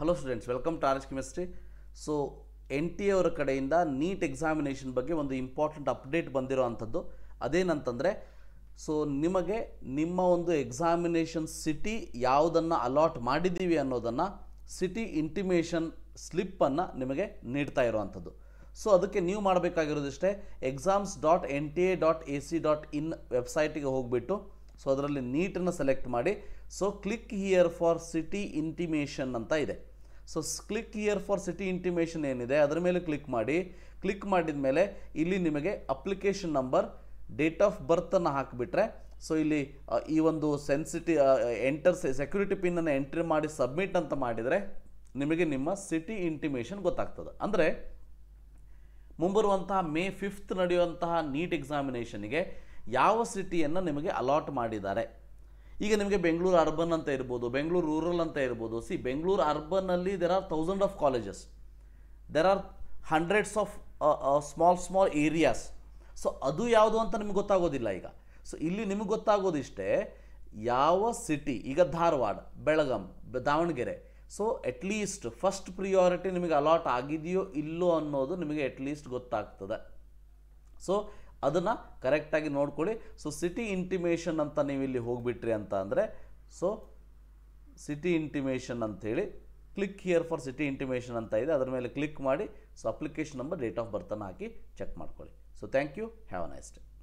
hello students welcome to our ಟಾರೆಜ್ chemistry so N T ಅವರ ಕಡೆಯಿಂದ ನೀಟ್ ಎಕ್ಸಾಮಿನೇಷನ್ ಬಗ್ಗೆ ಒಂದು ಇಂಪಾರ್ಟೆಂಟ್ ಅಪ್ಡೇಟ್ ಬಂದಿರೋ ಅಂಥದ್ದು ಅದೇನಂತಂದರೆ ಸೊ ನಿಮಗೆ ನಿಮ್ಮ ಒಂದು ಎಕ್ಸಾಮಿನೇಷನ್ ಸಿಟಿ ಯಾವುದನ್ನು ಅಲಾಟ್ ಮಾಡಿದ್ದೀವಿ ಅನ್ನೋದನ್ನು ಸಿಟಿ ಇಂಟಿಮೇಷನ್ ಸ್ಲಿಪ್ಪನ್ನು ನಿಮಗೆ ನೀಡ್ತಾ ಇರೋವಂಥದ್ದು ಸೊ ಅದಕ್ಕೆ ನೀವು ಮಾಡಬೇಕಾಗಿರೋದಿಷ್ಟೇ exams dot N T A dot A C dot in ವೆಬ್ಸೈಟಿಗೆ ಹೋಗಿಬಿಟ್ಟು ಸೊ ಅದರಲ್ಲಿ ನೀಟನ್ನು ಸೆಲೆಕ್ಟ್ ಮಾಡಿ so click here for city intimation ಅಂತ ಇದೆ so click here for city intimation ಏನಿದೆ ಅದರ ಮೇಲೆ ಕ್ಲಿಕ್ ಮಾಡಿ ಕ್ಲಿಕ್ ಮಾಡಿದ ಮೇಲೆ ಇಲ್ಲಿ ನಿಮಗೆ ಅಪ್ಲಿಕೇಶನ್ ನಂಬರ್ ಡೇಟ್ ಆಫ್ ಬರ್ತನ್ನು ಹಾಕಿಬಿಟ್ರೆ ಸೊ ಇಲ್ಲಿ ಈ ಒಂದು ಸೆನ್ಸಿಟಿ ಎಂಟರ್ ಸೆಕ್ಯೂರಿಟಿ ಪಿನ್ನನ್ನು ಎಂಟ್ರಿ ಮಾಡಿ ಸಬ್ಮಿಟ್ ಅಂತ ಮಾಡಿದರೆ ನಿಮಗೆ ನಿಮ್ಮ ಸಿಟಿ ಇಂಟಿಮೇಷನ್ ಗೊತ್ತಾಗ್ತದೆ ಅಂದರೆ ಮುಂಬರುವಂತಹ ಮೇ ಫಿಫ್ತ್ ನಡೆಯುವಂತಹ ನೀಟ್ ಎಕ್ಸಾಮಿನೇಷನ್ಗೆ ಯಾವ ಸಿಟಿಯನ್ನು ನಿಮಗೆ ಅಲಾಟ್ ಮಾಡಿದ್ದಾರೆ ಈಗ ನಿಮಗೆ ಬೆಂಗಳೂರು ಅರ್ಬನ್ ಅಂತ ಇರ್ಬೋದು ಬೆಂಗಳೂರು ರೂರಲ್ ಅಂತ ಇರ್ಬೋದು ಸಿ ಬೆಂಗಳೂರು ಅರ್ಬನ್ನಲ್ಲಿ there are thousand of colleges there are hundreds of small small areas so ಅದು ಯಾವುದು ಅಂತ ನಿಮ್ಗೆ ಗೊತ್ತಾಗೋದಿಲ್ಲ ಈಗ ಸೊ ಇಲ್ಲಿ ನಿಮಗೆ ಗೊತ್ತಾಗೋದಿಷ್ಟೇ ಯಾವ ಸಿಟಿ ಈಗ Dharwad Belgaum Davanagere so at least first priority ನಿಮಗೆ ಅಲಾಟ್ ಆಗಿದೆಯೋ ಇಲ್ಲೋ ಅನ್ನೋದು ನಿಮಗೆ ಅಟ್ಲೀಸ್ಟ್ ಗೊತ್ತಾಗ್ತದೆ ಸೊ ಅದನ್ನು ಕರೆಕ್ಟಾಗಿ ನೋಡ್ಕೊಳ್ಳಿ ಸೊ ಸಿಟಿ ಇಂಟಿಮೇಷನ್ ಅಂತ ನೀವು ಇಲ್ಲಿ ಹೋಗಿಬಿಟ್ರಿ ಅಂತ ಅಂದರೆ ಸೊ ಸಿಟಿ ಇಂಟಿಮೇಷನ್ ಅಂಥೇಳಿ click here for city intimation ಅಂತ ಇದೆ ಅದರ ಮೇಲೆ ಕ್ಲಿಕ್ ಮಾಡಿ so application number date of ಬರ್ತನ್ನು ಹಾಕಿ ಚೆಕ್ ಮಾಡ್ಕೊಳ್ಳಿ so thank you have a nice day